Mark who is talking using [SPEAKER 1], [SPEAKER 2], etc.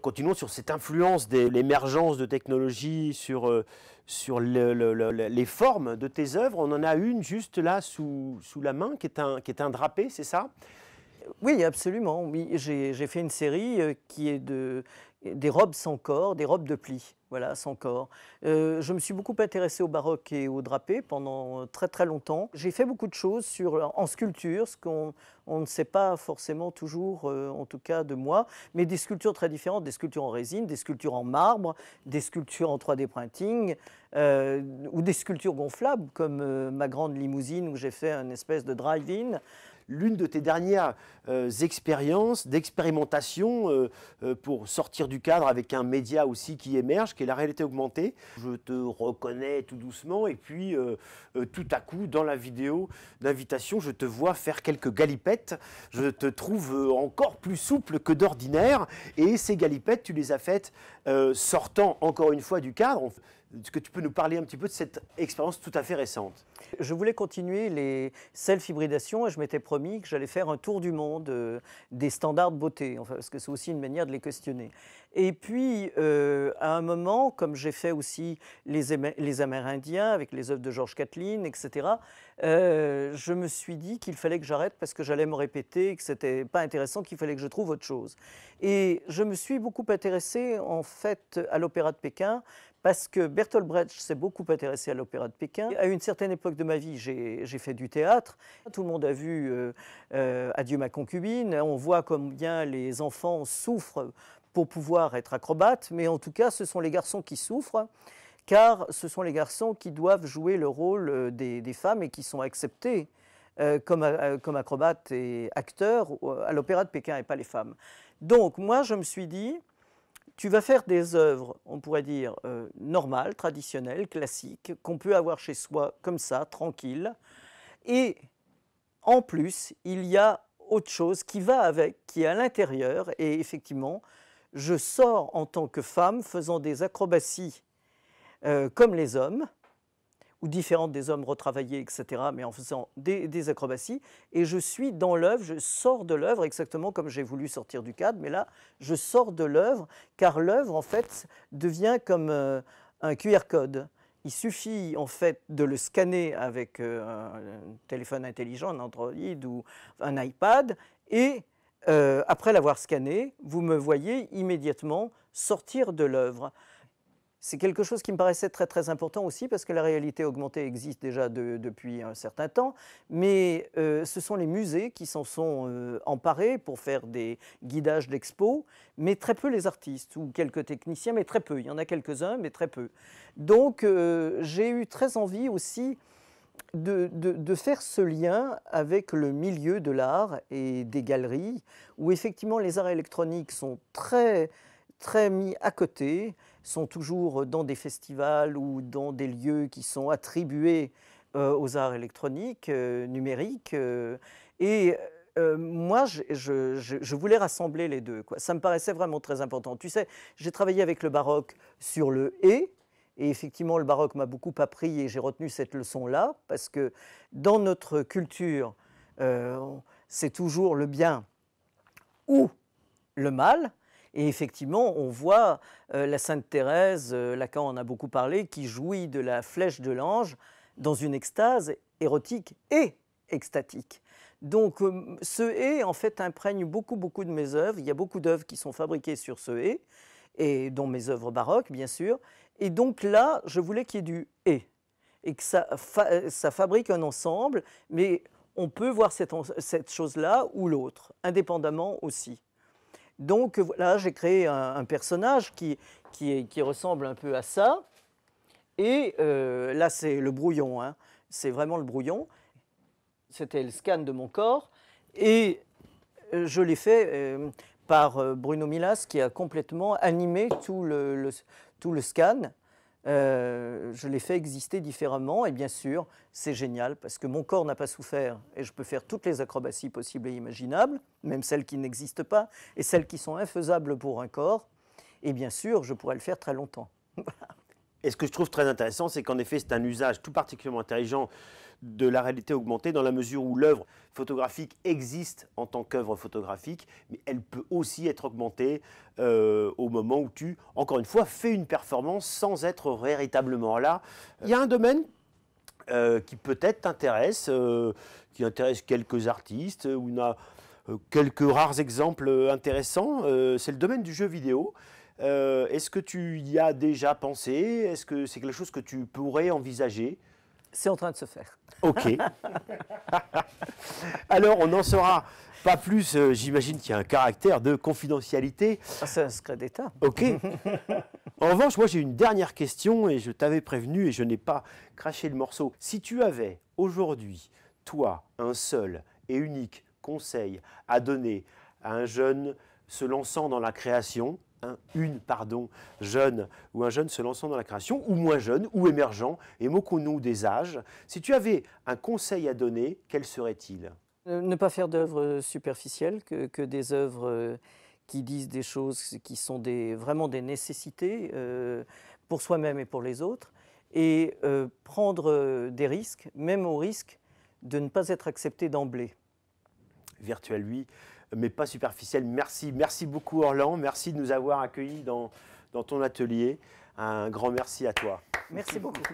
[SPEAKER 1] Continuons sur cette influence de l'émergence de technologies sur, euh, les formes de tes œuvres. On en a une juste là sous, la main qui est un, qui est drapé, c'est ça Oui, absolument. Oui, J'ai fait une série euh, qui est de,
[SPEAKER 2] des robes sans corps, des robes de plis voilà, sans corps. Euh, je me suis beaucoup intéressé au baroque et au drapé pendant très très longtemps. J'ai fait beaucoup de choses sur, en sculpture, ce qu'on ne sait pas forcément toujours, euh, en tout cas de moi, mais des sculptures très différentes, des sculptures en résine, des sculptures en marbre, des sculptures en 3D printing, euh, ou des sculptures gonflables, comme ma grande limousine où j'ai fait un espèce de drive-in
[SPEAKER 1] l'une de tes dernières euh, expériences d'expérimentation euh, euh, pour sortir du cadre avec un média aussi qui émerge, qui est la réalité augmentée. Je te reconnais tout doucement et puis tout à coup, dans la vidéo d'invitation, je te vois faire quelques galipettes. Je te trouve encore plus souple que d'ordinaire et ces galipettes, tu les as faites sortant encore une fois du cadre. Est-ce que tu peux nous parler un petit peu de cette expérience tout à fait récente Je voulais continuer les self-hybridations et je m'étais promis
[SPEAKER 2] que j'allais faire un tour du monde euh, des standards de beauté, parce que c'est aussi une manière de les questionner. Et puis, euh, à un moment, comme j'ai fait aussi les, Amérindiens avec les œuvres de Georges Catlin, etc., euh, je me suis dit qu'il fallait que j'arrête parce que j'allais me répéter, que n'était pas intéressant, qu'il fallait que je trouve autre chose. Et je me suis beaucoup intéressée, en fait, à l'Opéra de Pékin parce que Bertolt Brecht s'est beaucoup intéressé à l'opéra de Pékin. À une certaine époque de ma vie, j'ai fait du théâtre. Tout le monde a vu euh, euh, Adieu ma concubine. On voit combien les enfants souffrent pour pouvoir être acrobates, mais en tout cas, ce sont les garçons qui souffrent, car ce sont les garçons qui doivent jouer le rôle euh, des, femmes et qui sont acceptés comme, comme acrobates et acteurs à l'opéra de Pékin et pas les femmes. Donc, moi, je me suis dit, tu vas faire des œuvres, on pourrait dire, euh, normales, traditionnelles, classiques, qu'on peut avoir chez soi comme ça, tranquille. Et en plus, il y a autre chose qui va avec, qui est à l'intérieur. Et effectivement, je sors en tant que femme faisant des acrobaties euh, comme les hommes, ou différentes des hommes retravaillés, etc., mais en faisant des, acrobaties. Et je suis dans l'œuvre, je sors de l'œuvre exactement comme j'ai voulu sortir du cadre, mais là, je sors de l'œuvre, car l'œuvre, en fait, devient comme euh, un QR code. Il suffit en fait de le scanner avec euh, un téléphone intelligent, un Android ou un iPad, et euh, après l'avoir scanné, vous me voyez immédiatement sortir de l'œuvre. C'est quelque chose qui me paraissait très très important aussi parce que la réalité augmentée existe déjà depuis un certain temps, mais euh, ce sont les musées qui s'en sont euh, emparés pour faire des guidages d'expos, mais très peu les artistes ou quelques techniciens, mais très peu. Il y en a quelques-uns, mais très peu. Donc euh, j'ai eu très envie aussi de, de, faire ce lien avec le milieu de l'art et des galeries, où effectivement les arts électroniques sont très très mis à côté, sont toujours dans des festivals ou dans des lieux qui sont attribués euh, aux arts électroniques, euh, numériques. Euh, et moi, je, voulais rassembler les deux. Ça me paraissait vraiment très important. Tu sais, j'ai travaillé avec le baroque sur le et. Et effectivement, le baroque m'a beaucoup appris et j'ai retenu cette leçon-là, parce que dans notre culture, c'est toujours le bien ou le mal, et effectivement, on voit euh, la Sainte Thérèse, euh, Lacan en a beaucoup parlé, qui jouit de la flèche de l'ange dans une extase érotique et extatique. Donc euh, ce et en fait imprègne beaucoup beaucoup de mes œuvres. Il y a beaucoup d'œuvres qui sont fabriquées sur ce et et dont mes œuvres baroques bien sûr. Et donc là, je voulais qu'il y ait du et et que ça, fabrique un ensemble, mais on peut voir cette chose-là ou l'autre, indépendamment aussi. Donc là, j'ai créé un, personnage qui, ressemble un peu à ça. Et euh, là, c'est le brouillon. Hein. C'est vraiment le brouillon. C'était le scan de mon corps. Et euh, je l'ai fait euh, par Bruno Milas, qui a complètement animé tout le scan. Euh, je les fais exister différemment. Et bien sûr, c'est génial parce que mon corps n'a pas souffert et je peux faire toutes les acrobaties possibles et imaginables, même celles qui n'existent pas et celles qui sont infaisables pour un corps. Et bien sûr, je pourrais le faire très longtemps.
[SPEAKER 1] Et ce que je trouve très intéressant, c'est qu'en effet, c'est un usage tout particulièrement intelligent de la réalité augmentée dans la mesure où l'œuvre photographique existe en tant qu'œuvre photographique, mais elle peut aussi être augmentée euh, au moment où tu, encore une fois, fais une performance sans être véritablement là. Il y a un domaine euh, qui peut-être t'intéresse, euh, qui intéresse quelques artistes, où on a quelques rares exemples intéressants, c'est le domaine du jeu vidéo. Euh, est-ce que tu y as déjà pensé Est-ce que c'est quelque chose que tu pourrais envisager C'est en train de se faire. Ok. Alors, on n'en saura pas plus. Euh, j'imagine qu'il y a un caractère de confidentialité. Ah, c'est un secret d'État. Ok. en revanche, moi, j'ai une dernière question et je t'avais prévenu et je n'ai pas craché le morceau. Si tu avais aujourd'hui, toi, un seul et unique conseil à donner à un jeune se lançant dans la création, un, une pardon, jeune ou un jeune se lançant dans la création, ou moins jeune, ou émergent, et moquons-nous des âges, si tu avais un conseil à donner, quel serait-il
[SPEAKER 2] Ne pas faire d'œuvres superficielles, que, que, des œuvres euh, qui disent des choses qui sont des, vraiment des nécessités euh, pour soi-même et pour les autres, et euh,
[SPEAKER 1] prendre des risques, même au risque de ne pas être accepté d'emblée. Virtuel, lui mais pas superficiel. Merci, merci beaucoup Orlan, merci de nous avoir accueillis dans, dans ton atelier. Un grand merci à toi.
[SPEAKER 2] Merci beaucoup.